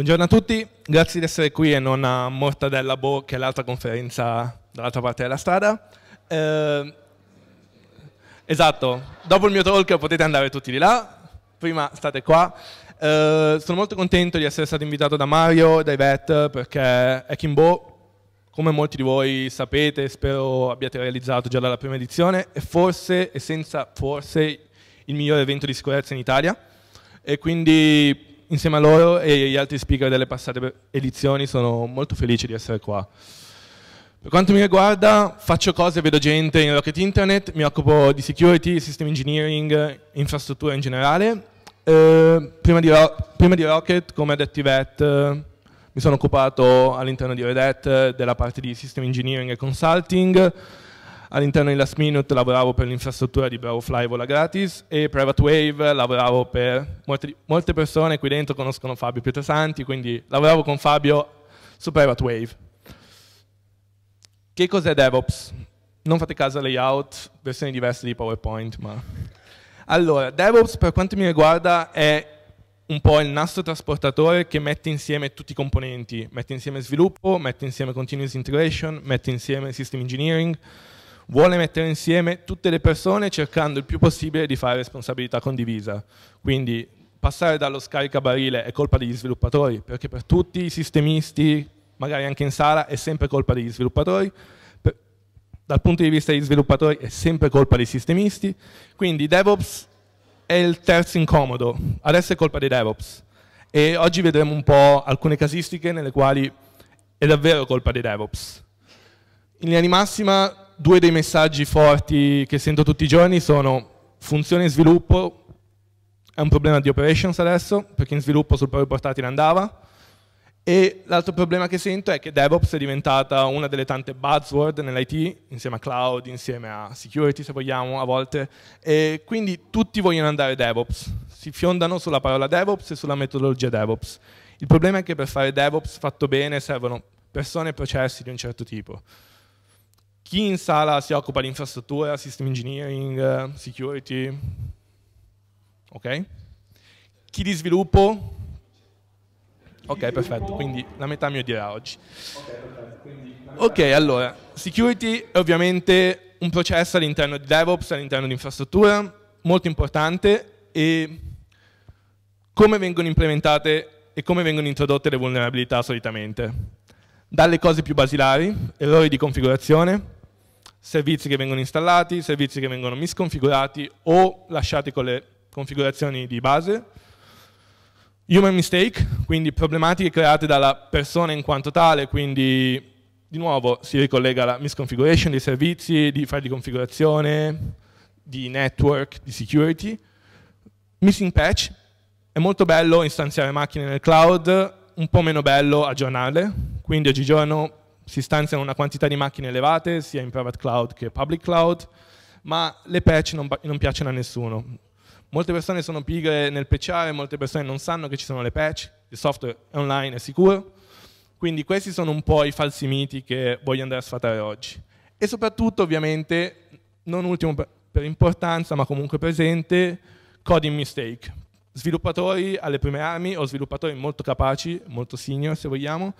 Buongiorno a tutti, grazie di essere qui e non a Mortadella Bo, che è l'altra conferenza dall'altra parte della strada. Eh, esatto, dopo il mio talk potete andare tutti di là, prima state qua. Eh, sono molto contento di essere stato invitato da Mario e da Ivette perché è Kimbo, come molti di voi sapete, spero abbiate realizzato già dalla prima edizione, è forse e senza forse il migliore evento di sicurezza in Italia e quindi insieme a loro e gli altri speaker delle passate edizioni sono molto felice di essere qua. Per quanto mi riguarda, faccio cose, vedo gente in Rocket Internet, mi occupo di security, system engineering, infrastruttura in generale. Eh, prima, di prima, di Rocket, come ha detto Yvette, eh, mi sono occupato all'interno di Red Hat eh, della parte di system engineering e consulting, All'interno di Last Minute lavoravo per l'infrastruttura di Bravo Fly Vola Gratis e Private Wave lavoravo per... Molte, molte persone qui dentro conoscono Fabio Pietrasanti, quindi lavoravo con Fabio su Private Wave. Che cos'è DevOps? Non fate caso al layout, versioni diverse di PowerPoint, ma... Allora, DevOps per quanto mi riguarda è un po' il nastro trasportatore che mette insieme tutti i componenti, mette insieme sviluppo, mette insieme continuous integration, mette insieme system engineering, vuole mettere insieme tutte le persone cercando il più possibile di fare responsabilità condivisa. Quindi passare dallo scaricabarile è colpa degli sviluppatori, perché per tutti i sistemisti, magari anche in sala, è sempre colpa degli sviluppatori, per, dal punto di vista degli sviluppatori è sempre colpa dei sistemisti, quindi DevOps è il terzo incomodo, adesso è colpa dei DevOps e oggi vedremo un po' alcune casistiche nelle quali è davvero colpa dei DevOps. In linea di massima due dei messaggi forti che sento tutti i giorni sono funzione e sviluppo, è un problema di operations adesso, perché in sviluppo sul proprio portatile andava, e l'altro problema che sento è che DevOps è diventata una delle tante buzzword nell'IT, insieme a cloud, insieme a security se vogliamo a volte, e quindi tutti vogliono andare DevOps, si fiondano sulla parola DevOps e sulla metodologia DevOps. Il problema è che per fare DevOps fatto bene servono persone e processi di un certo tipo. Chi in sala si occupa di infrastruttura, system engineering, security? Ok? Chi di sviluppo? Ok, perfetto, quindi la metà mi odierà oggi. Ok, allora, security è ovviamente un processo all'interno di DevOps, all'interno di infrastruttura, molto importante e come vengono implementate e come vengono introdotte le vulnerabilità solitamente? Dalle cose più basilari, errori di configurazione, servizi che vengono installati, servizi che vengono misconfigurati o lasciati con le configurazioni di base, human mistake, quindi problematiche create dalla persona in quanto tale, quindi di nuovo si ricollega alla misconfiguration dei servizi, di file di configurazione, di network, di security, missing patch, è molto bello istanziare macchine nel cloud, un po' meno bello aggiornarle, quindi oggigiorno si stanziano una quantità di macchine elevate sia in private cloud che public cloud, ma le patch non, non piacciono a nessuno. Molte persone sono pigre nel patchare, molte persone non sanno che ci sono le patch, il software è online, è sicuro. Quindi questi sono un po' i falsi miti che voglio andare a sfatare oggi. E soprattutto, ovviamente, non ultimo per importanza, ma comunque presente, coding mistake. Sviluppatori alle prime armi o sviluppatori molto capaci, molto senior se vogliamo,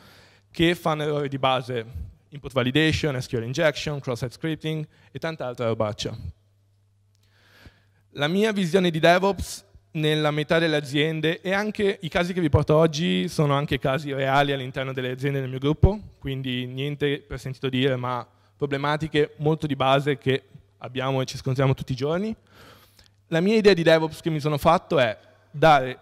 che fanno errori di base, input validation, SQL injection, cross-site scripting e tanta altra robaccia. La mia visione di DevOps nella metà delle aziende e anche i casi che vi porto oggi sono anche casi reali all'interno delle aziende del mio gruppo, quindi niente per sentito dire, ma problematiche molto di base che abbiamo e ci scontriamo tutti i giorni. La mia idea di DevOps che mi sono fatto è dare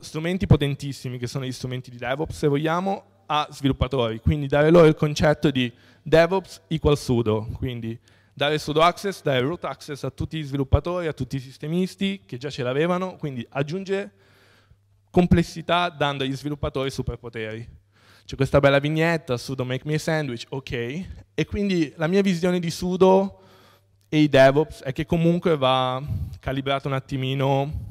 strumenti potentissimi, che sono gli strumenti di DevOps se vogliamo, a sviluppatori, quindi dare loro il concetto di DevOps equal sudo, quindi dare sudo access, dare root access a tutti gli sviluppatori, a tutti i sistemisti che già ce l'avevano, quindi aggiungere complessità dando agli sviluppatori superpoteri. C'è questa bella vignetta, sudo make me a sandwich, ok, e quindi la mia visione di sudo e i DevOps è che comunque va calibrato un attimino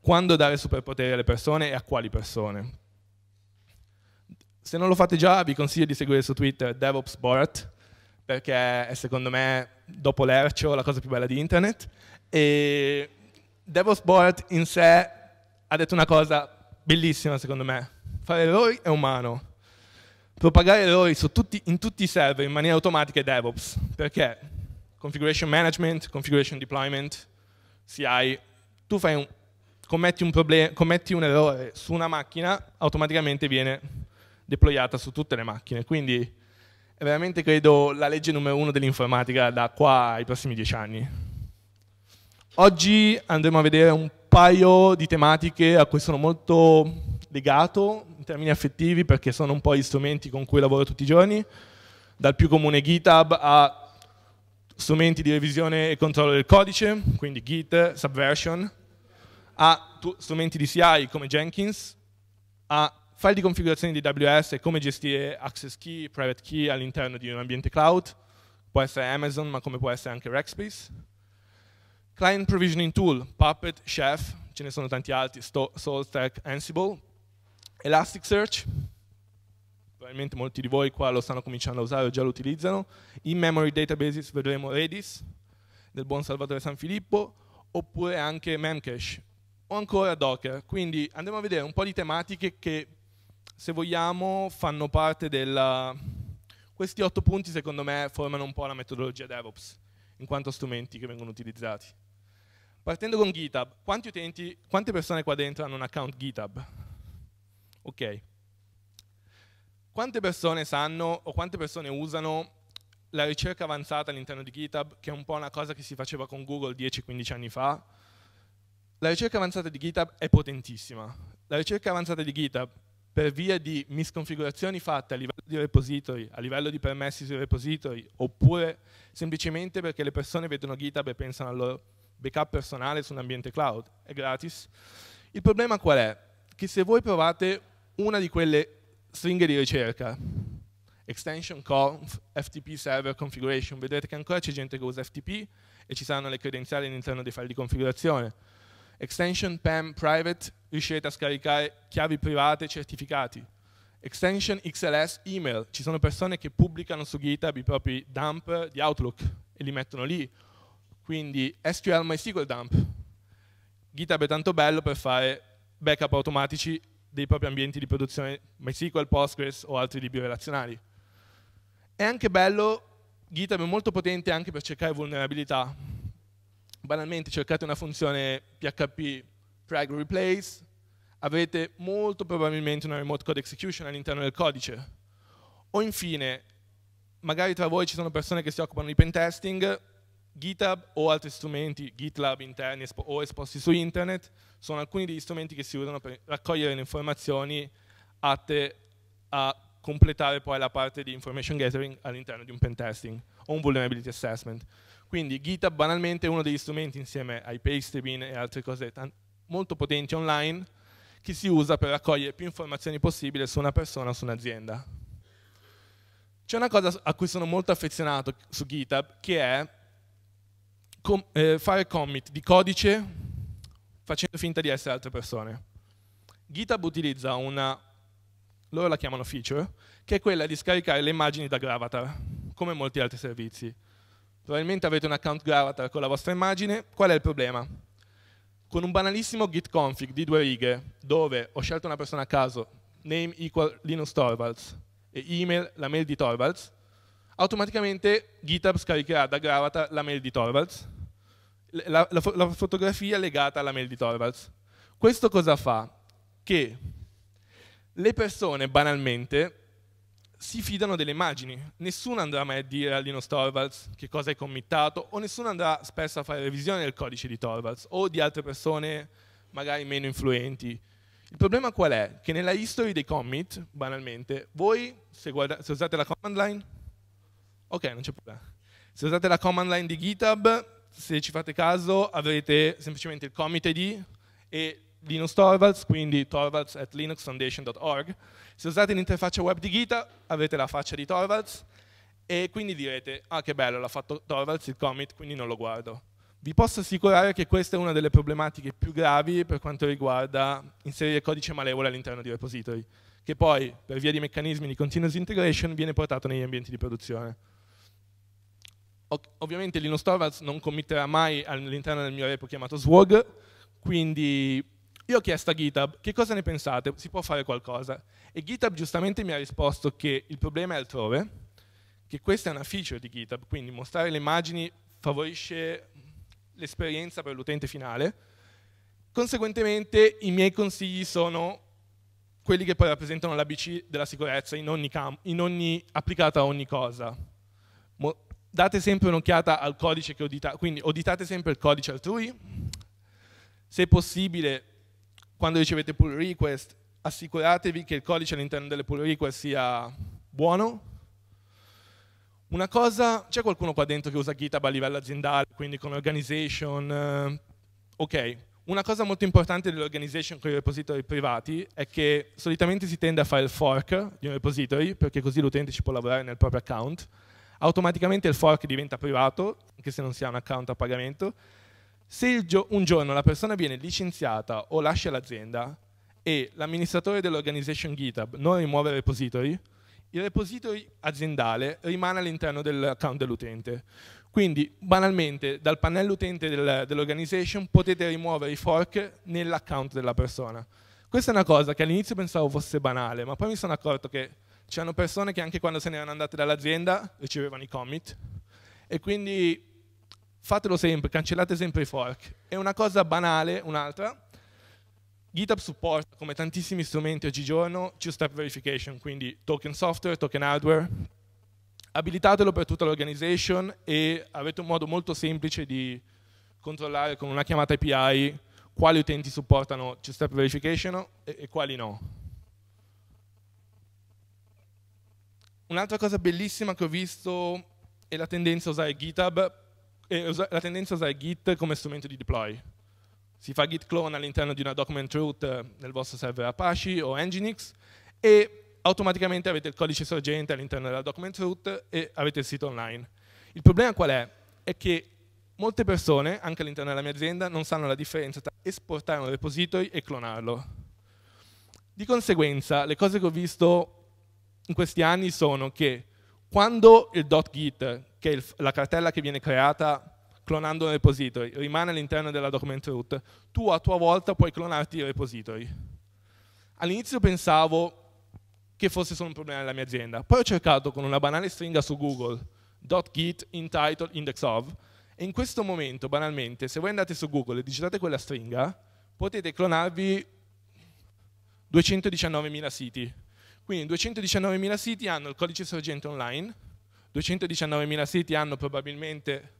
quando dare superpoteri alle persone e a quali persone. Se non lo fate già, vi consiglio di seguire su Twitter DevOpsBoard, perché è secondo me, dopo l'ercio, la cosa più bella di internet. E DevOps in sé ha detto una cosa bellissima, secondo me. Fare errori è umano. Propagare errori tutti, in tutti i server in maniera automatica è DevOps, perché configuration management, configuration deployment, CI, tu un, commetti, un problem, commetti un errore su una macchina, automaticamente viene deployata su tutte le macchine. Quindi è veramente, credo, la legge numero uno dell'informatica da qua ai prossimi dieci anni. Oggi andremo a vedere un paio di tematiche a cui sono molto legato in termini affettivi perché sono un po' gli strumenti con cui lavoro tutti i giorni, dal più comune GitHub a strumenti di revisione e controllo del codice, quindi Git, Subversion, a strumenti di CI come Jenkins, a file di configurazione di AWS e come gestire access key, private key all'interno di un ambiente cloud, può essere Amazon ma come può essere anche Rackspace. Client Provisioning Tool, Puppet, Chef, ce ne sono tanti altri, SoulStack, Ansible, Elasticsearch, probabilmente molti di voi qua lo stanno cominciando a usare o già lo utilizzano, in-memory databases vedremo Redis, del buon Salvatore San Filippo, oppure anche Memcache, o ancora Docker, quindi andremo a vedere un po' di tematiche che se vogliamo, fanno parte del... Questi otto punti, secondo me, formano un po' la metodologia DevOps, in quanto strumenti che vengono utilizzati. Partendo con GitHub, quanti utenti, quante persone qua dentro hanno un account GitHub? Ok. Quante persone sanno o quante persone usano la ricerca avanzata all'interno di GitHub, che è un po' una cosa che si faceva con Google 10-15 anni fa, la ricerca avanzata di GitHub è potentissima. La ricerca avanzata di GitHub per via di misconfigurazioni fatte a livello di repository, a livello di permessi sui repository, oppure semplicemente perché le persone vedono GitHub e pensano al loro backup personale su un ambiente cloud, è gratis. Il problema qual è? Che se voi provate una di quelle stringhe di ricerca, extension conf, FTP server configuration, vedrete che ancora c'è gente che usa FTP e ci saranno le credenziali all'interno dei file di configurazione Extension PAM Private riuscirete a scaricare chiavi private e certificati. Extension XLS Email, ci sono persone che pubblicano su GitHub i propri dump di Outlook e li mettono lì. Quindi SQL MySQL dump. GitHub è tanto bello per fare backup automatici dei propri ambienti di produzione MySQL, Postgres o altri libri relazionali. È anche bello, GitHub è molto potente anche per cercare vulnerabilità banalmente cercate una funzione php drag replace, avrete molto probabilmente una remote code execution all'interno del codice. O infine, magari tra voi ci sono persone che si occupano di pentesting, GitHub o altri strumenti, GitLab interni espo o esposti su internet, sono alcuni degli strumenti che si usano per raccogliere le informazioni atte a completare poi la parte di information gathering all'interno di un pentesting o un vulnerability assessment. Quindi GitHub banalmente è uno degli strumenti insieme ai Pastebin e altre cose molto potenti online che si usa per raccogliere più informazioni possibile su una persona o su un'azienda. C'è una cosa a cui sono molto affezionato su GitHub che è com eh, fare commit di codice facendo finta di essere altre persone. GitHub utilizza una, loro la chiamano feature, che è quella di scaricare le immagini da Gravatar, come molti altri servizi. Probabilmente avete un account Gravatar con la vostra immagine. Qual è il problema? Con un banalissimo git config di due righe, dove ho scelto una persona a caso, name equal Linus Torvalds, e email la mail di Torvalds, automaticamente GitHub scaricherà da Gravatar la mail di Torvalds, la, la, la, fotografia legata alla mail di Torvalds. Questo cosa fa? Che le persone banalmente si fidano delle immagini. Nessuno andrà mai a dire a Linus Torvalds che cosa hai committato o nessuno andrà spesso a fare revisione del codice di Torvalds o di altre persone magari meno influenti. Il problema qual è? Che nella history dei commit, banalmente, voi se, guarda, se usate la command line, ok, non c'è problema. Se usate la command line di GitHub, se ci fate caso, avrete semplicemente il commit ID e Linus Torvalds, quindi torvalds at linuxfoundation.org. Se usate l'interfaccia web di Gita avete la faccia di Torvalds e quindi direte, ah che bello, l'ha fatto Torvalds il commit, quindi non lo guardo. Vi posso assicurare che questa è una delle problematiche più gravi per quanto riguarda inserire codice malevole all'interno di repository, che poi, per via di meccanismi di continuous integration, viene portato negli ambienti di produzione. ovviamente Linus Torvalds non committerà mai all'interno del mio repo chiamato SWOG, quindi io ho chiesto a GitHub che cosa ne pensate, si può fare qualcosa? E GitHub giustamente mi ha risposto che il problema è altrove, che questa è una feature di GitHub, quindi mostrare le immagini favorisce l'esperienza per l'utente finale. Conseguentemente i miei consigli sono quelli che poi rappresentano l'ABC della sicurezza in ogni, in ogni applicata a ogni cosa. Mo date sempre un'occhiata al codice che auditate, quindi auditate sempre il codice altrui, se possibile quando ricevete pull request, assicuratevi che il codice all'interno delle pull request sia buono. Una cosa, c'è qualcuno qua dentro che usa GitHub a livello aziendale, quindi con organization? Eh, ok, una cosa molto importante dell'organization con i repository privati è che solitamente si tende a fare il fork di un repository, perché così l'utente ci può lavorare nel proprio account. Automaticamente il fork diventa privato, anche se non si ha un account a pagamento, se gio un giorno la persona viene licenziata o lascia l'azienda e l'amministratore dell'organization GitHub non rimuove i repository, il repository aziendale rimane all'interno dell'account dell'utente. Quindi, banalmente, dal pannello utente del, dell'organization potete rimuovere i fork nell'account della persona. Questa è una cosa che all'inizio pensavo fosse banale, ma poi mi sono accorto che c'erano persone che anche quando se ne erano andate dall'azienda ricevevano i commit e quindi fatelo sempre, cancellate sempre i fork. È una cosa banale, un'altra. GitHub supporta, come tantissimi strumenti oggigiorno, two-step verification, quindi token software, token hardware. Abilitatelo per tutta l'organization e avete un modo molto semplice di controllare con una chiamata API quali utenti supportano two-step verification e, e quali no. Un'altra cosa bellissima che ho visto è la tendenza a usare GitHub e usa, la tendenza a usare Git come strumento di deploy. Si fa Git clone all'interno di una document root eh, nel vostro server Apache o Nginx e automaticamente avete il codice sorgente all'interno della document root e avete il sito online. Il problema qual è? È che molte persone, anche all'interno della mia azienda, non sanno la differenza tra esportare un repository e clonarlo. Di conseguenza, le cose che ho visto in questi anni sono che quando il .git che il, la cartella che viene creata clonando un repository rimane all'interno della document root, tu a tua volta puoi clonarti i repository. All'inizio pensavo che fosse solo un problema della mia azienda, poi ho cercato con una banale stringa su Google, .git in index of, e in questo momento, banalmente, se voi andate su Google e digitate quella stringa, potete clonarvi 219.000 siti. Quindi 219.000 siti hanno il codice sorgente online, 219.000 siti hanno probabilmente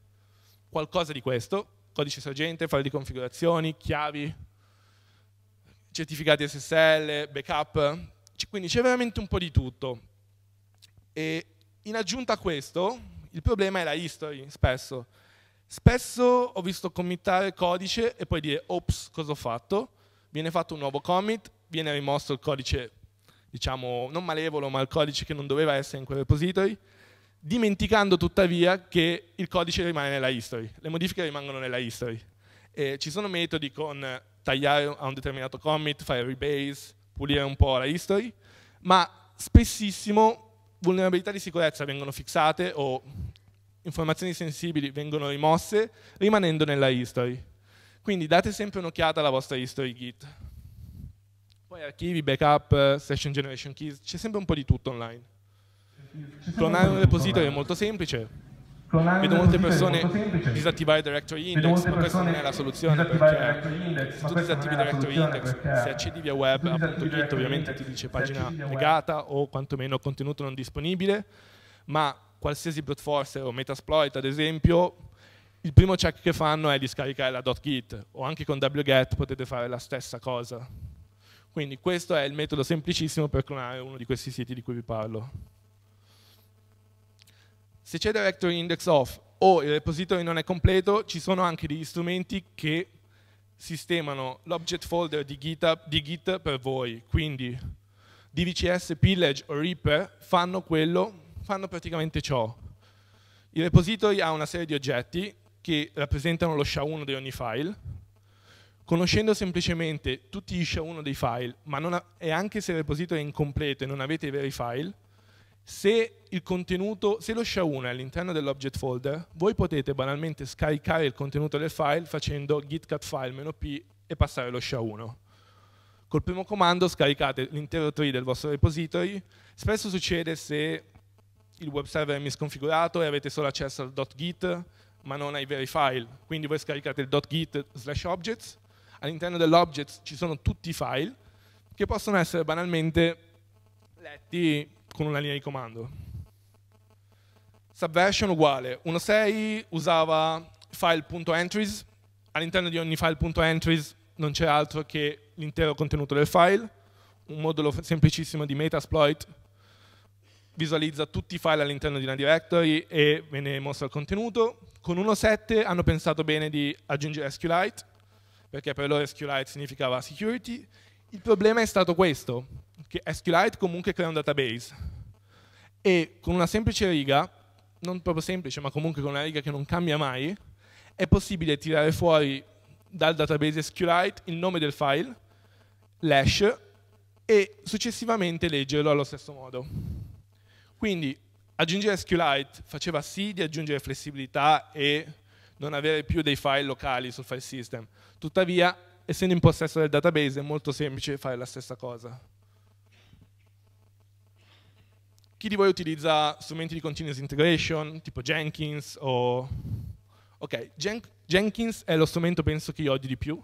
qualcosa di questo, codice sorgente, file di configurazioni, chiavi, certificati SSL, backup, quindi c'è veramente un po' di tutto. E in aggiunta a questo, il problema è la history, spesso. Spesso ho visto committare codice e poi dire, ops, cosa ho fatto? Viene fatto un nuovo commit, viene rimosso il codice, diciamo, non malevolo, ma il codice che non doveva essere in quel repository, dimenticando tuttavia che il codice rimane nella history, le modifiche rimangono nella history. E ci sono metodi con tagliare a un determinato commit, fare rebase, pulire un po' la history, ma spessissimo vulnerabilità di sicurezza vengono fixate o informazioni sensibili vengono rimosse rimanendo nella history. Quindi date sempre un'occhiata alla vostra history git. Poi archivi, backup, session generation keys, c'è sempre un po' di tutto online. Clonare un repository è molto semplice. Vedo molte persone disattivare directory index, ma questa non è la soluzione perché se tu disattivi directory index, se accedi via web, appunto Git ovviamente ti dice pagina negata o quantomeno contenuto non disponibile, ma qualsiasi brute force o metasploit ad esempio, il primo check che fanno è di scaricare la .git o anche con wget potete fare la stessa cosa. Quindi questo è il metodo semplicissimo per clonare uno di questi siti di cui vi parlo. Se c'è directory index off o il repository non è completo, ci sono anche degli strumenti che sistemano l'object folder di, GitHub, di Git per voi. Quindi DVCS, Pillage o Reaper fanno, quello, fanno praticamente ciò. Il repository ha una serie di oggetti che rappresentano lo SHA-1 di ogni file. Conoscendo semplicemente tutti gli SHA-1 dei file, ma ha, e anche se il repository è incompleto e non avete i veri file, se il contenuto, se lo SHA-1 è all'interno dell'object folder, voi potete banalmente scaricare il contenuto del file facendo git cat file-p e passare lo SHA-1. Col primo comando scaricate l'intero tree del vostro repository. Spesso succede se il web server è misconfigurato e avete solo accesso al .git ma non ai veri file, quindi voi scaricate il .git slash objects, all'interno dell'object ci sono tutti i file che possono essere banalmente letti con una linea di comando. Subversion uguale, 1.6 usava file.entries, all'interno di ogni file.entries non c'è altro che l'intero contenuto del file, un modulo semplicissimo di metasploit visualizza tutti i file all'interno di una directory e ve ne mostra il contenuto. Con 1.7 hanno pensato bene di aggiungere SQLite, perché per loro SQLite significava security. Il problema è stato questo, che SQLite comunque crea un database e con una semplice riga, non proprio semplice ma comunque con una riga che non cambia mai, è possibile tirare fuori dal database SQLite il nome del file, l'hash e successivamente leggerlo allo stesso modo. Quindi aggiungere SQLite faceva sì di aggiungere flessibilità e non avere più dei file locali sul file system, tuttavia essendo in possesso del database è molto semplice fare la stessa cosa. Chi di voi utilizza strumenti di continuous integration, tipo Jenkins o... Ok, Jen Jenkins è lo strumento penso che io odio di più,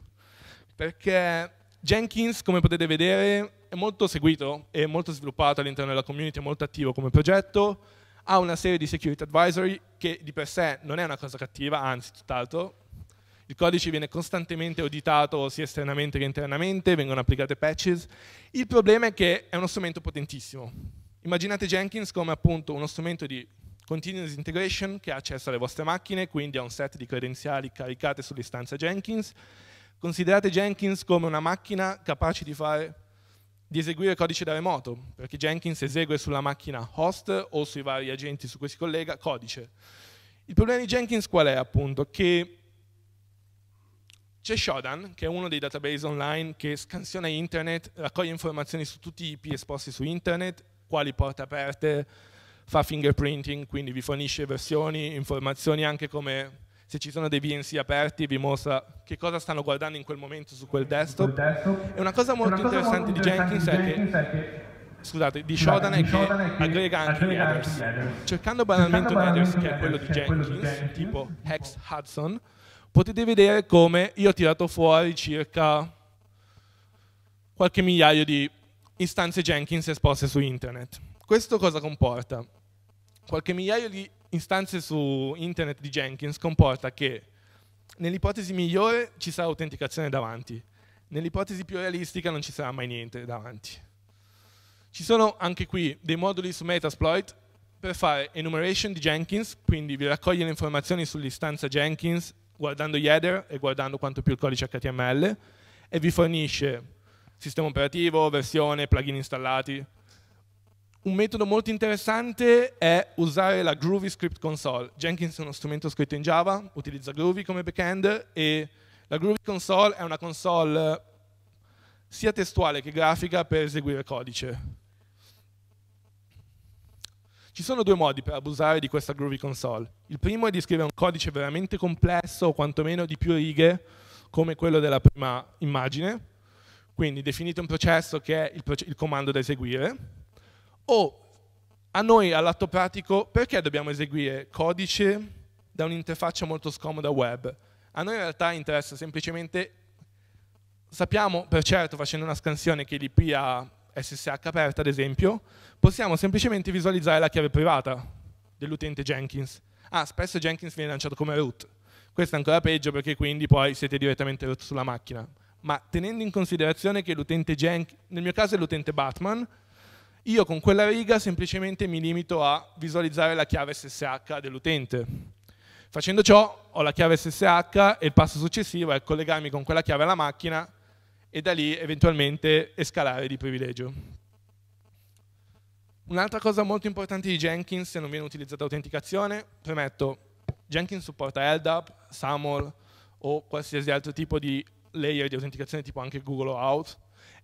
perché Jenkins, come potete vedere, è molto seguito e molto sviluppato all'interno della community, è molto attivo come progetto, ha una serie di security advisory che di per sé non è una cosa cattiva, anzi tutt'altro. Il codice viene costantemente auditato sia esternamente che internamente, vengono applicate patches. Il problema è che è uno strumento potentissimo, Immaginate Jenkins come appunto uno strumento di continuous integration che ha accesso alle vostre macchine, quindi a un set di credenziali caricate sull'istanza Jenkins. Considerate Jenkins come una macchina capace di, fare, di eseguire codice da remoto, perché Jenkins esegue sulla macchina host o sui vari agenti su cui si collega codice. Il problema di Jenkins qual è appunto? Che c'è Shodan, che è uno dei database online che scansiona internet, raccoglie informazioni su tutti i IP esposti su internet quali porte aperte, fa fingerprinting, quindi vi fornisce versioni, informazioni anche come se ci sono dei VNC aperti vi mostra che cosa stanno guardando in quel momento su quel desktop. desktop. E una cosa molto una cosa interessante, molto di, Jenkins di Jenkins è che scusate, di Shodan è che aggrega anche gli headers. Cercando banalmente un headers che è quello di Jenkins, tipo Hex Hudson, potete vedere come io ho tirato fuori circa qualche migliaio di istanze Jenkins esposte su internet. Questo cosa comporta? Qualche migliaio di istanze su internet di Jenkins comporta che nell'ipotesi migliore ci sarà autenticazione davanti, nell'ipotesi più realistica non ci sarà mai niente davanti. Ci sono anche qui dei moduli su Metasploit per fare enumeration di Jenkins, quindi vi raccoglie le informazioni sull'istanza Jenkins guardando gli header e guardando quanto più il codice HTML e vi fornisce sistema operativo, versione, plugin installati. Un metodo molto interessante è usare la Groovy Script Console. Jenkins è uno strumento scritto in Java, utilizza Groovy come backend e la Groovy Console è una console sia testuale che grafica per eseguire codice. Ci sono due modi per abusare di questa Groovy Console. Il primo è di scrivere un codice veramente complesso o quantomeno di più righe, come quello della prima immagine, quindi definite un processo che è il, proce il comando da eseguire o a noi all'atto pratico perché dobbiamo eseguire codice da un'interfaccia molto scomoda web? A noi in realtà interessa semplicemente, sappiamo per certo facendo una scansione che l'IP ha SSH aperta ad esempio, possiamo semplicemente visualizzare la chiave privata dell'utente Jenkins. Ah, spesso Jenkins viene lanciato come root. Questo è ancora peggio perché quindi poi siete direttamente root sulla macchina ma tenendo in considerazione che l'utente Jenkins, nel mio caso è l'utente Batman, io con quella riga semplicemente mi limito a visualizzare la chiave SSH dell'utente. Facendo ciò ho la chiave SSH e il passo successivo è collegarmi con quella chiave alla macchina e da lì eventualmente escalare di privilegio. Un'altra cosa molto importante di Jenkins, se non viene utilizzata autenticazione, premetto, Jenkins supporta LDAP, SAML o qualsiasi altro tipo di layer di autenticazione tipo anche Google Out,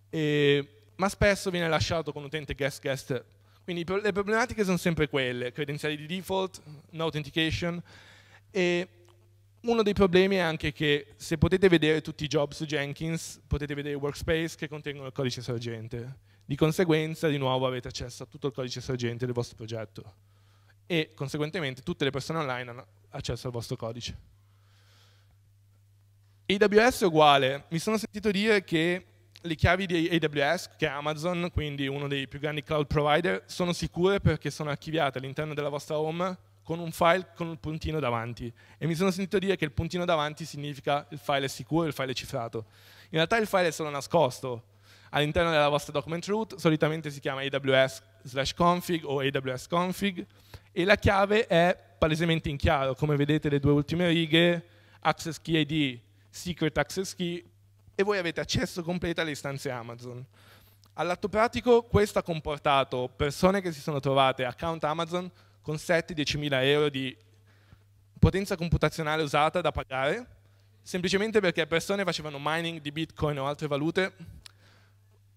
e, ma spesso viene lasciato con utente guest guest. Quindi le problematiche sono sempre quelle, credenziali di default, no authentication, e uno dei problemi è anche che se potete vedere tutti i job su Jenkins, potete vedere workspace che contengono il codice sorgente. Di conseguenza, di nuovo, avete accesso a tutto il codice sorgente del vostro progetto e, conseguentemente, tutte le persone online hanno accesso al vostro codice. AWS è uguale, mi sono sentito dire che le chiavi di AWS, che è Amazon, quindi uno dei più grandi cloud provider, sono sicure perché sono archiviate all'interno della vostra home con un file con un puntino davanti. E mi sono sentito dire che il puntino davanti significa il file è sicuro, il file è cifrato. In realtà il file è solo nascosto. All'interno della vostra document root solitamente si chiama AWS config o AWS config e la chiave è palesemente in chiaro, come vedete le due ultime righe, access key ID secret access key e voi avete accesso completo alle istanze Amazon. All'atto pratico questo ha comportato persone che si sono trovate account Amazon con 7-10.000 euro di potenza computazionale usata da pagare, semplicemente perché persone facevano mining di bitcoin o altre valute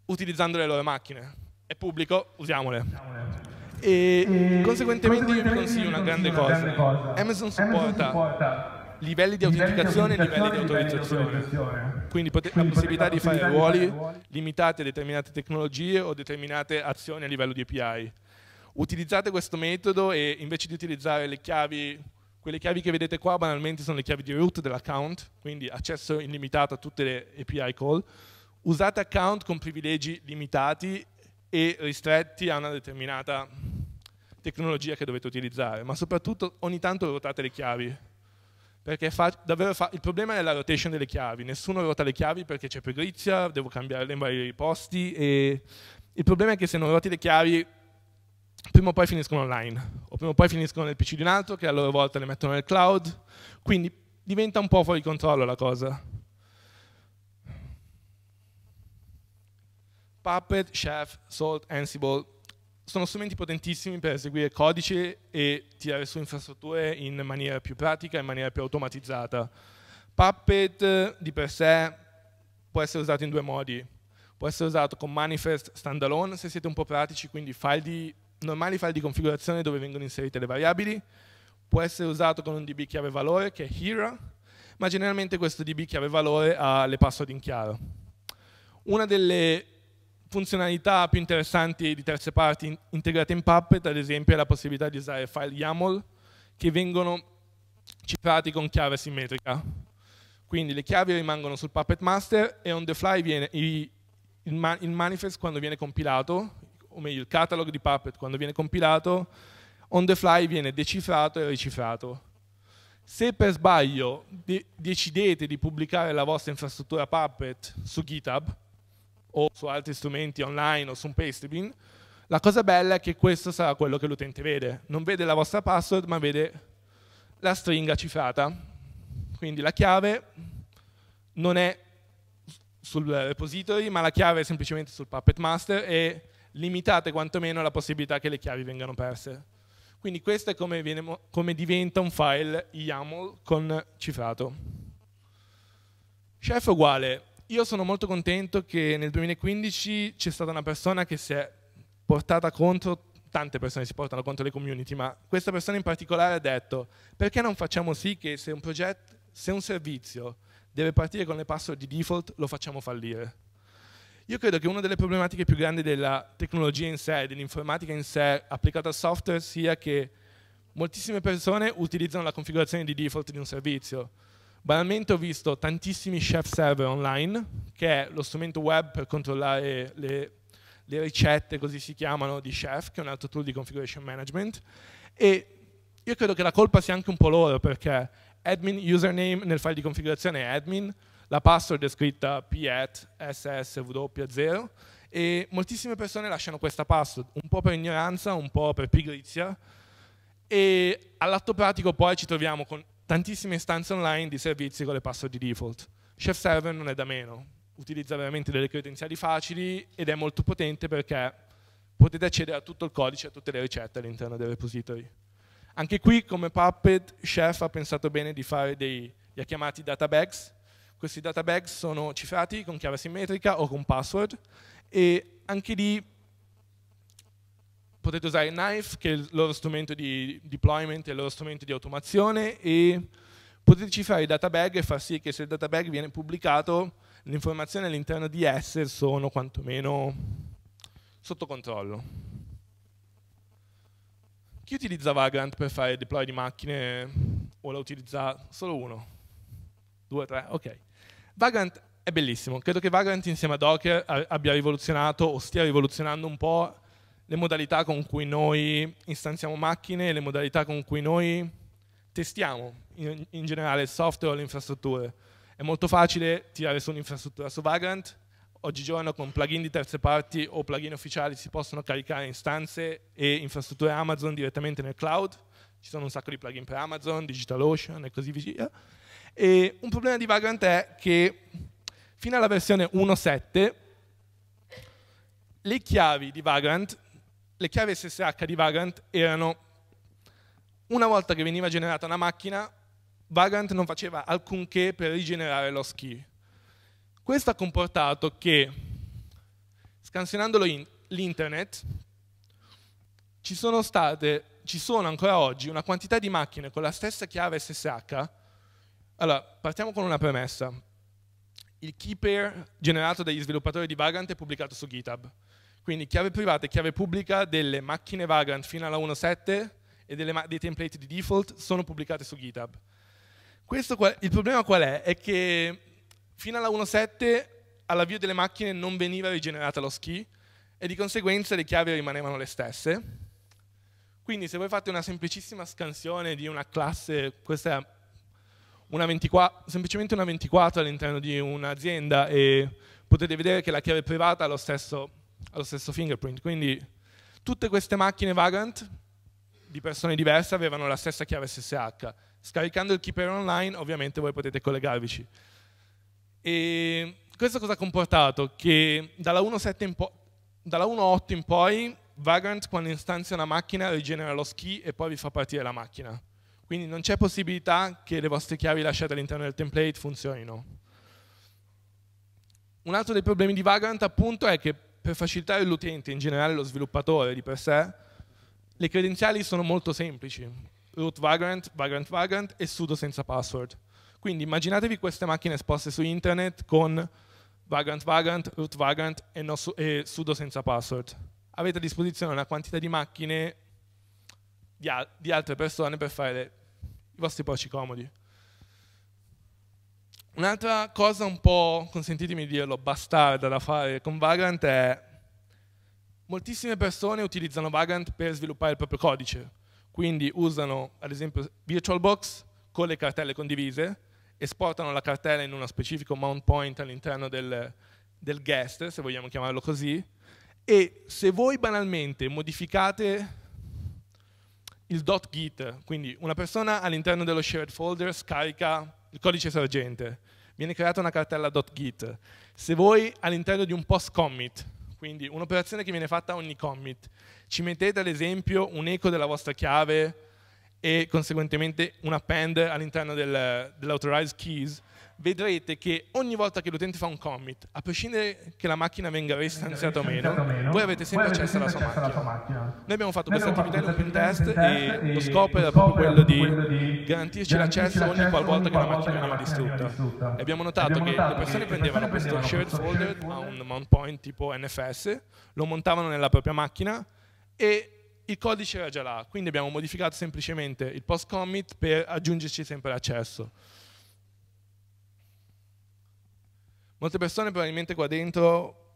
utilizzando le loro macchine. È pubblico, usiamole. E, e conseguentemente io vi consiglio una grande cosa. Amazon supporta livelli di autenticazione e livelli di autorizzazione. Quindi la possibilità di fare ruoli limitati a determinate tecnologie o determinate azioni a livello di API. Utilizzate questo metodo e invece di utilizzare le chiavi, quelle chiavi che vedete qua banalmente sono le chiavi di root dell'account, quindi accesso illimitato a tutte le API call, usate account con privilegi limitati e ristretti a una determinata tecnologia che dovete utilizzare, ma soprattutto ogni tanto ruotate le chiavi, perché fa, fa, il problema è la rotation delle chiavi, nessuno ruota le chiavi perché c'è pigrizia, devo cambiare in vari posti e il problema è che se non ruoti le chiavi prima o poi finiscono online o prima o poi finiscono nel PC di un altro che a loro volta le mettono nel cloud, quindi diventa un po' fuori controllo la cosa. Puppet, Chef, Salt, Ansible sono strumenti potentissimi per eseguire codice e tirare su infrastrutture in maniera più pratica, in maniera più automatizzata. Puppet di per sé può essere usato in due modi. Può essere usato con manifest standalone, se siete un po' pratici, quindi file di, normali file di configurazione dove vengono inserite le variabili. Può essere usato con un db chiave valore, che è Hira, ma generalmente questo db chiave valore ha le password in chiaro. Una delle funzionalità più interessanti di terze parti integrate in Puppet, ad esempio, è la possibilità di usare file YAML che vengono cifrati con chiave simmetrica. Quindi le chiavi rimangono sul Puppet Master e on the fly viene il, manifest quando viene compilato, o meglio il catalogo di Puppet quando viene compilato, on the fly viene decifrato e ricifrato. Se per sbaglio decidete di pubblicare la vostra infrastruttura Puppet su GitHub, o su altri strumenti online o su un pastebin, la cosa bella è che questo sarà quello che l'utente vede. Non vede la vostra password, ma vede la stringa cifrata. Quindi la chiave non è sul repository, ma la chiave è semplicemente sul Puppet Master e limitate quantomeno la possibilità che le chiavi vengano perse. Quindi questo è come, viene, come diventa un file YAML con cifrato. Chef è uguale, io sono molto contento che nel 2015 c'è stata una persona che si è portata contro, tante persone si portano contro le community, ma questa persona in particolare ha detto perché non facciamo sì che se un progetto, se un servizio deve partire con le password di default, lo facciamo fallire. Io credo che una delle problematiche più grandi della tecnologia in sé, dell'informatica in sé applicata al software, sia che moltissime persone utilizzano la configurazione di default di un servizio. Banalmente ho visto tantissimi chef server online, che è lo strumento web per controllare le, le ricette, così si chiamano, di chef, che è un altro tool di configuration management, e io credo che la colpa sia anche un po' loro, perché admin username nel file di configurazione è admin, la password è scritta pat ssw0 e moltissime persone lasciano questa password, un po' per ignoranza, un po' per pigrizia, e all'atto pratico poi ci troviamo con tantissime istanze online di servizi con le password di default. Chef Server non è da meno, utilizza veramente delle credenziali facili ed è molto potente perché potete accedere a tutto il codice, a tutte le ricette all'interno del repository. Anche qui, come Puppet, Chef ha pensato bene di fare dei li ha chiamati databags. Questi databags sono cifrati con chiave simmetrica o con password e anche lì potete usare Knife, che è il loro strumento di deployment, è il loro strumento di automazione, e potete cifrare i databag e far sì che se il databag viene pubblicato, le informazioni all'interno di esse sono quantomeno sotto controllo. Chi utilizza Vagrant per fare deploy di macchine o la utilizza solo uno? Due, tre? Ok. Vagrant è bellissimo. Credo che Vagrant insieme a Docker abbia rivoluzionato o stia rivoluzionando un po' le modalità con cui noi istanziamo macchine le modalità con cui noi testiamo in, in generale il software o le infrastrutture. È molto facile tirare su un'infrastruttura su Vagrant, oggigiorno con plugin di terze parti o plugin ufficiali si possono caricare istanze e infrastrutture Amazon direttamente nel cloud, ci sono un sacco di plugin per Amazon, DigitalOcean e così via. E un problema di Vagrant è che fino alla versione 1.7 le chiavi di Vagrant le chiavi SSH di Vagant erano una volta che veniva generata una macchina, Vagant non faceva alcunché per rigenerare lo key. Questo ha comportato che, scansionando l'internet, ci sono state, ci sono ancora oggi una quantità di macchine con la stessa chiave SSH. Allora, partiamo con una premessa. Il key pair generato dagli sviluppatori di Vagant è pubblicato su GitHub quindi chiave privata e chiave pubblica delle macchine Vagrant fino alla 1.7 e dei template di default sono pubblicate su GitHub. Questo, il problema qual è? È che fino alla 1.7 all'avvio delle macchine non veniva rigenerata lo ski e di conseguenza le chiavi rimanevano le stesse. Quindi se voi fate una semplicissima scansione di una classe, questa è una 24, semplicemente una 24 all'interno di un'azienda e potete vedere che la chiave privata ha lo stesso allo stesso fingerprint. Quindi tutte queste macchine Vagant di persone diverse avevano la stessa chiave SSH. Scaricando il key Keeper Online ovviamente voi potete collegarvici. E questo cosa ha comportato? Che dalla 1.8 in, in poi Vagrant quando istanzia una macchina rigenera lo ski e poi vi fa partire la macchina. Quindi non c'è possibilità che le vostre chiavi lasciate all'interno del template funzionino. Un altro dei problemi di Vagrant appunto è che per facilitare l'utente, in generale lo sviluppatore di per sé, le credenziali sono molto semplici. Root vagrant, vagrant vagrant e sudo senza password. Quindi immaginatevi queste macchine esposte su internet con vagrant vagrant, root vagrant e, no, e sudo senza password. Avete a disposizione una quantità di macchine di, al di altre persone per fare i vostri porci comodi. Un'altra cosa un po', consentitemi di dirlo, bastarda da fare con Vagrant è moltissime persone utilizzano Vagrant per sviluppare il proprio codice, quindi usano ad esempio VirtualBox con le cartelle condivise, esportano la cartella in uno specifico mount point all'interno del, del guest, se vogliamo chiamarlo così, e se voi banalmente modificate il .git, quindi una persona all'interno dello shared folder scarica il codice sorgente, viene creata una cartella .git. Se voi all'interno di un post commit, quindi un'operazione che viene fatta ogni commit, ci mettete ad esempio un eco della vostra chiave e conseguentemente un append all'interno del, dell'authorized keys, vedrete che ogni volta che l'utente fa un commit, a prescindere che la macchina venga restanziata o meno, voi avete sempre accesso alla sua macchina. Noi abbiamo fatto questa attività in un test e lo scopo era proprio quello di garantirci l'accesso ogni qualvolta che la macchina veniva distrutta. E abbiamo notato che le persone prendevano questo shared folder a un mount point tipo NFS, lo montavano nella propria macchina e il codice era già là, quindi abbiamo modificato semplicemente il post commit per aggiungerci sempre l'accesso. Molte persone probabilmente qua dentro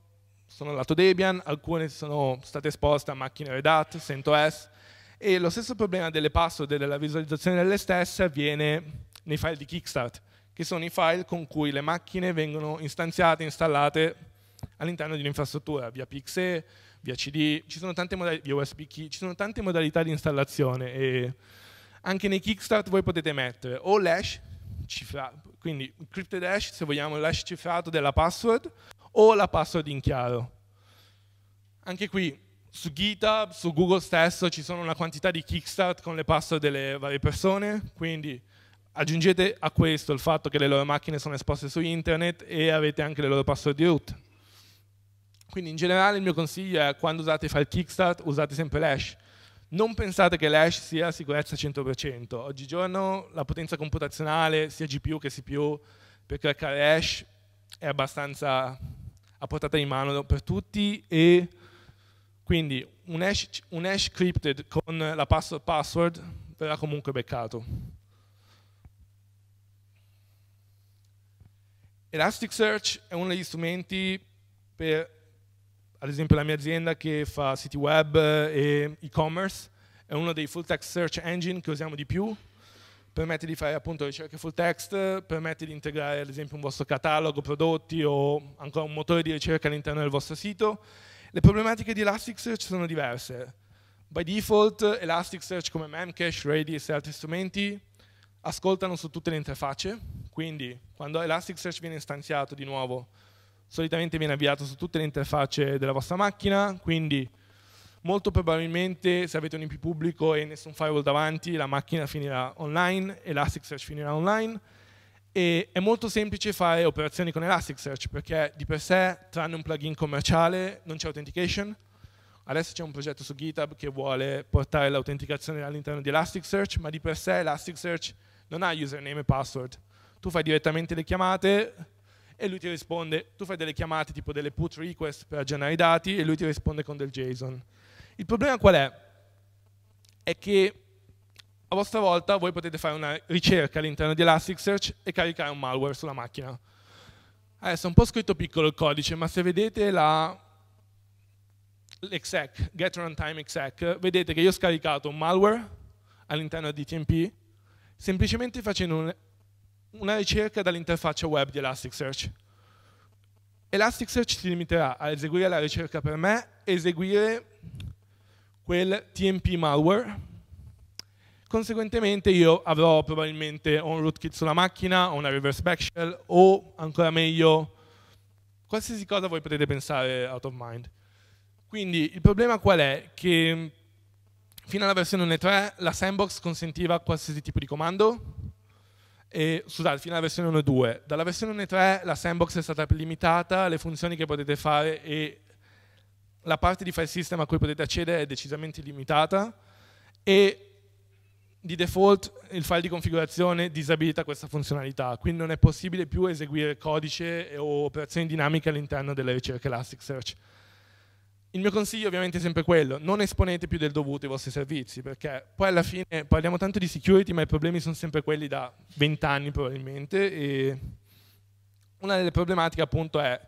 sono lato Debian, alcune sono state esposte a macchine Red Hat, CentOS, e lo stesso problema delle password e della visualizzazione delle stesse avviene nei file di Kickstart, che sono i file con cui le macchine vengono istanziate, installate all'interno di un'infrastruttura, via PXE, via CD, ci sono tante via USB key, ci sono tante modalità di installazione e anche nei Kickstart voi potete mettere o l'hash, cifra, quindi encrypted hash, se vogliamo, l'hash cifrato della password o la password in chiaro. Anche qui su GitHub, su Google stesso ci sono una quantità di kickstart con le password delle varie persone, quindi aggiungete a questo il fatto che le loro macchine sono esposte su internet e avete anche le loro password di root. Quindi in generale il mio consiglio è quando usate i file kickstart usate sempre l'hash, non pensate che l'hash sia sicurezza 100%. Oggigiorno la potenza computazionale, sia GPU che CPU, per creare hash è abbastanza a portata di mano per tutti e quindi un hash, un hash crypted con la password, password verrà comunque beccato. Elasticsearch è uno degli strumenti per ad esempio la mia azienda che fa siti web e e-commerce, è uno dei full text search engine che usiamo di più, permette di fare appunto ricerche full text, permette di integrare ad esempio un vostro catalogo prodotti o ancora un motore di ricerca all'interno del vostro sito. Le problematiche di Elasticsearch sono diverse. By default Elasticsearch come Memcache, Redis e altri strumenti ascoltano su tutte le interfacce, quindi quando Elasticsearch viene istanziato di nuovo solitamente viene avviato su tutte le interfacce della vostra macchina, quindi molto probabilmente se avete un IP pubblico e nessun firewall davanti, la macchina finirà online, Elasticsearch finirà online, e è molto semplice fare operazioni con Elasticsearch perché di per sé, tranne un plugin commerciale, non c'è authentication. Adesso c'è un progetto su GitHub che vuole portare l'autenticazione all'interno di Elasticsearch, ma di per sé Elasticsearch non ha username e password. Tu fai direttamente le chiamate, e lui ti risponde, tu fai delle chiamate tipo delle put request per generare i dati e lui ti risponde con del JSON. Il problema qual è? È che a vostra volta voi potete fare una ricerca all'interno di Elasticsearch e caricare un malware sulla macchina. Adesso è un po' scritto piccolo il codice, ma se vedete l'exec, get runtime exec, vedete che io ho scaricato un malware all'interno di TMP semplicemente facendo un una ricerca dall'interfaccia web di Elasticsearch. Elasticsearch si limiterà a eseguire la ricerca per me, eseguire quel TMP malware, conseguentemente io avrò probabilmente un rootkit sulla macchina, o una reverse backshell, o ancora meglio, qualsiasi cosa voi potete pensare out of mind. Quindi il problema qual è? Che fino alla versione 1.3 la sandbox consentiva qualsiasi tipo di comando, e, scusate, fino alla versione 1.2. Dalla versione 1.3 la sandbox è stata limitata, le funzioni che potete fare e la parte di file system a cui potete accedere è decisamente limitata e di default il file di configurazione disabilita questa funzionalità, quindi non è possibile più eseguire codice o operazioni dinamiche all'interno delle ricerche Elasticsearch. Il mio consiglio ovviamente è sempre quello, non esponete più del dovuto i vostri servizi, perché poi alla fine parliamo tanto di security, ma i problemi sono sempre quelli da 20 anni probabilmente, e una delle problematiche appunto è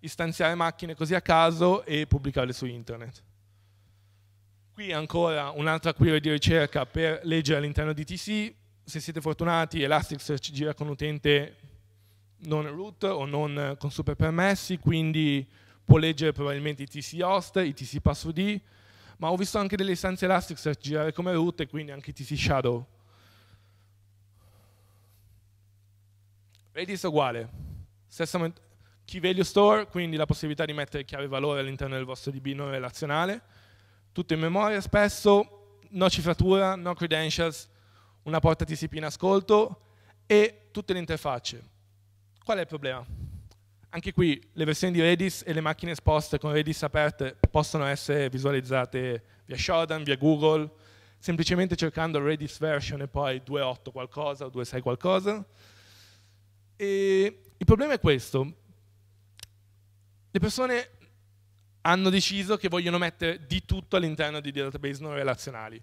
istanziare macchine così a caso e pubblicarle su internet. Qui ancora un'altra query di ricerca per leggere all'interno di TC, se siete fortunati Elasticsearch gira con utente non root o non con super permessi, quindi può leggere probabilmente i TC host, i TC passwd, ma ho visto anche delle istanze Elasticsearch girare come root e quindi anche i TC shadow. Redis è uguale, stessa key value store, quindi la possibilità di mettere chiave valore all'interno del vostro DB non relazionale, tutto in memoria spesso, no cifratura, no credentials, una porta TCP in ascolto e tutte le interfacce. Qual è il problema? Anche qui le versioni di Redis e le macchine esposte con Redis aperte possono essere visualizzate via Shodan, via Google, semplicemente cercando Redis version e poi 2.8 qualcosa o 2.6 qualcosa. E il problema è questo. Le persone hanno deciso che vogliono mettere di tutto all'interno di database non relazionali.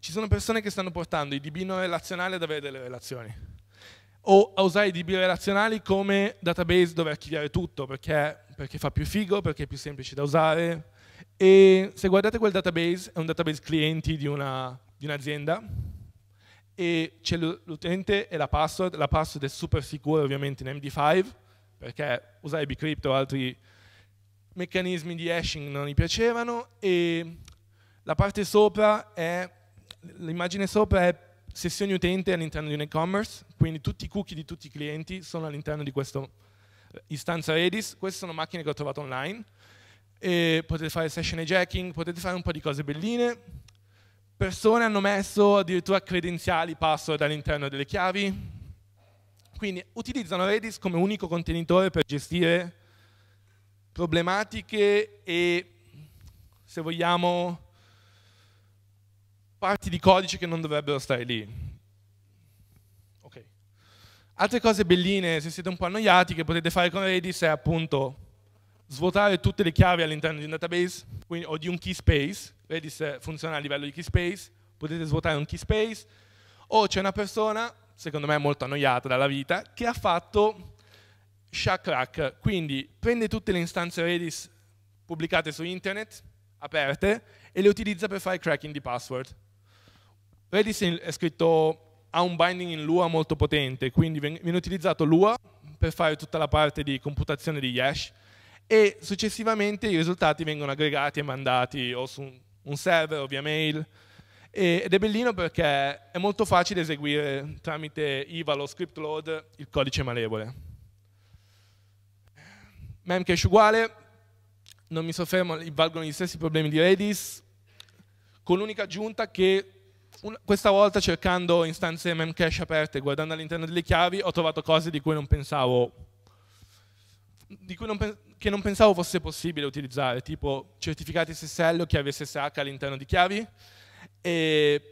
Ci sono persone che stanno portando i DB non relazionali ad avere delle relazioni o a usare i DB relazionali come database dove archiviare tutto, perché, perché fa più figo, perché è più semplice da usare. E se guardate quel database, è un database clienti di un'azienda, e c'è l'utente e la password, la password è super sicura ovviamente in MD5, perché usare Bcrypt o altri meccanismi di hashing non gli piacevano, e la parte sopra è, l'immagine sopra è sessioni utente all'interno di un e-commerce, quindi tutti i cookie di tutti i clienti sono all'interno di questa eh, istanza Redis, queste sono macchine che ho trovato online, e potete fare session hijacking, potete fare un po' di cose belline, persone hanno messo addirittura credenziali password all'interno delle chiavi, quindi utilizzano Redis come unico contenitore per gestire problematiche e, se vogliamo, parti di codice che non dovrebbero stare lì. Okay. Altre cose belline, se siete un po' annoiati, che potete fare con Redis è appunto svuotare tutte le chiavi all'interno di un database quindi, o di un key space. Redis funziona a livello di key space, potete svuotare un key space. O c'è una persona, secondo me molto annoiata dalla vita, che ha fatto shackrack, quindi prende tutte le istanze Redis pubblicate su internet, aperte, e le utilizza per fare cracking di password. Redis è scritto, ha un binding in Lua molto potente, quindi viene utilizzato Lua per fare tutta la parte di computazione di hash e successivamente i risultati vengono aggregati e mandati o su un server o via mail ed è bellino perché è molto facile eseguire tramite IVA lo script load il codice malevole. Memcache uguale, non mi soffermo, valgono gli stessi problemi di Redis, con l'unica aggiunta che un, questa volta cercando istanze memcache aperte, guardando all'interno delle chiavi, ho trovato cose di cui non pensavo, cui non, che non pensavo fosse possibile utilizzare, tipo certificati SSL o chiavi SSH all'interno di chiavi. E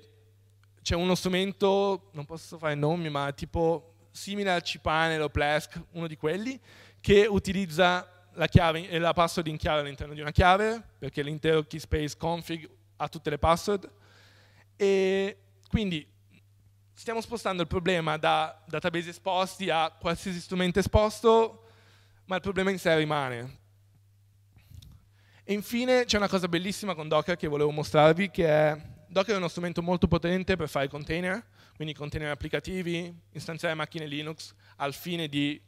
c'è uno strumento, non posso fare nomi, ma tipo simile al Cipanel o Plesk, uno di quelli, che utilizza la, chiave, e la password in chiave all'interno di una chiave, perché l'intero keyspace config ha tutte le password, e quindi stiamo spostando il problema da database esposti a qualsiasi strumento esposto, ma il problema in sé rimane. E infine c'è una cosa bellissima con Docker che volevo mostrarvi, che è Docker è uno strumento molto potente per fare container, quindi container applicativi, istanziare macchine Linux al fine di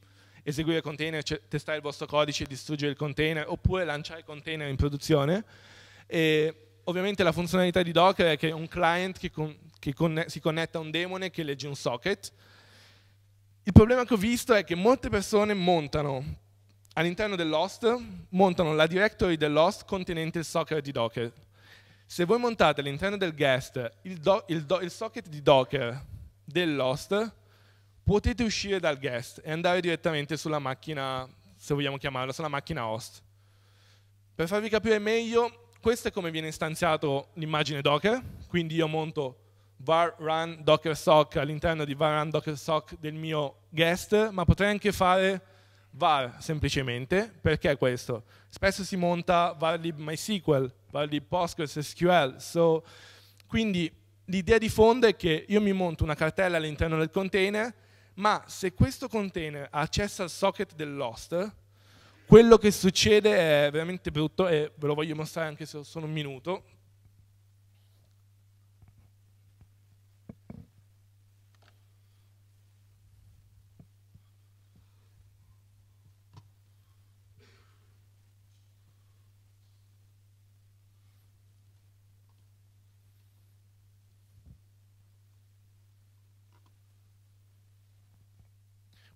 eseguire container, testare il vostro codice, e distruggere il container, oppure lanciare container in produzione. E ovviamente la funzionalità di Docker è che è un client che, con, che conne si connetta a un demone che legge un socket. Il problema che ho visto è che molte persone montano all'interno dell'host, montano la directory dell'host contenente il socket di Docker. Se voi montate all'interno del guest il, do, il, do, il socket di Docker dell'host, potete uscire dal guest e andare direttamente sulla macchina, se vogliamo chiamarla, sulla macchina host. Per farvi capire meglio, questo è come viene istanziato l'immagine Docker, quindi io monto var run docker sock all'interno di var run docker sock del mio guest, ma potrei anche fare var semplicemente, perché questo? Spesso si monta var lib MySQL, var lib Postgres so, quindi l'idea di fondo è che io mi monto una cartella all'interno del container, ma se questo container ha accesso al socket dell'host, quello che succede è veramente brutto e ve lo voglio mostrare anche se ho solo un minuto.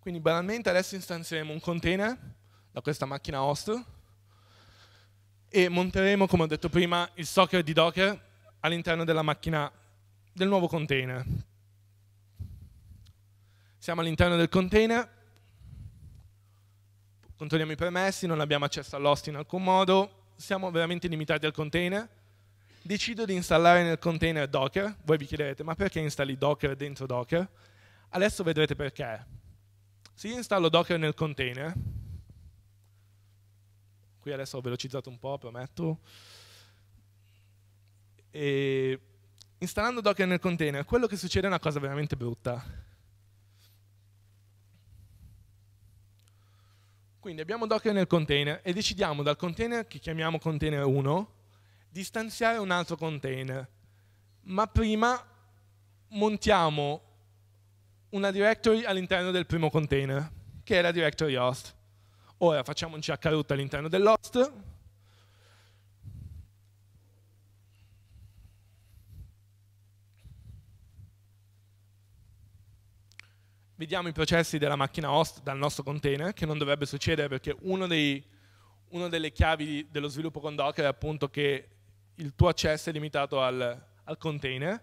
Quindi banalmente adesso istanzieremo un container da questa macchina host e monteremo, come ho detto prima, il socket di Docker all'interno della macchina del nuovo container. Siamo all'interno del container, controlliamo i permessi, non abbiamo accesso all'host in alcun modo, siamo veramente limitati al container. Decido di installare nel container Docker, voi vi chiederete ma perché installi Docker dentro Docker? Adesso vedrete perché. Se io installo Docker nel container, qui adesso ho velocizzato un po', prometto. E installando Docker nel container, quello che succede è una cosa veramente brutta. Quindi abbiamo Docker nel container e decidiamo dal container che chiamiamo container 1 di stanziare un altro container. Ma prima montiamo una directory all'interno del primo container, che è la directory host. Ora facciamo un a root all'interno dell'host. Vediamo i processi della macchina host dal nostro container, che non dovrebbe succedere perché uno dei, una delle chiavi dello sviluppo con Docker è appunto che il tuo accesso è limitato al, al container.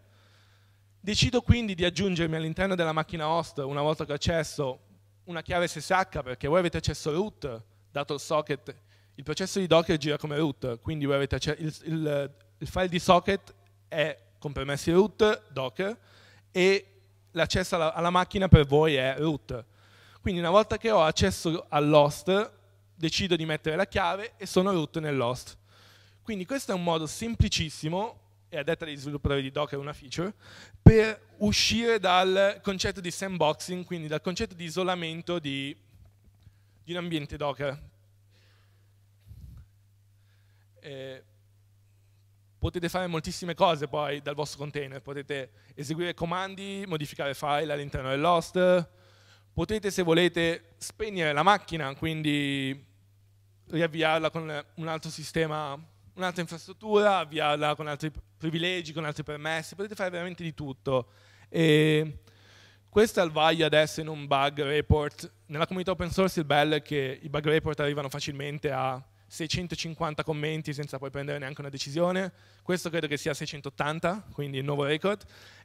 Decido quindi di aggiungermi all'interno della macchina host, una volta che ho accesso, una chiave SSH perché voi avete accesso a root, dato il socket, il processo di Docker gira come root, quindi voi avete il, il, il file di socket è con permessi root, Docker, e l'accesso alla, alla macchina per voi è root. Quindi una volta che ho accesso all'host, decido di mettere la chiave e sono root nell'host. Quindi questo è un modo semplicissimo e a detta degli sviluppatori di Docker una feature, per uscire dal concetto di sandboxing, quindi dal concetto di isolamento di, di un ambiente Docker. Eh, potete fare moltissime cose poi dal vostro container, potete eseguire comandi, modificare file all'interno dell'host, potete se volete spegnere la macchina, quindi riavviarla con un altro sistema un'altra infrastruttura, avviarla con altri privilegi, con altri permessi, potete fare veramente di tutto. E questo è il vaglio adesso in un bug report. Nella comunità open source il bello è che i bug report arrivano facilmente a 650 commenti senza poi prendere neanche una decisione. Questo credo che sia 680, quindi il nuovo record.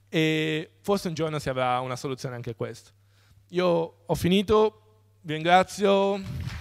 E forse un giorno si avrà una soluzione anche a questo. Io ho finito, vi ringrazio.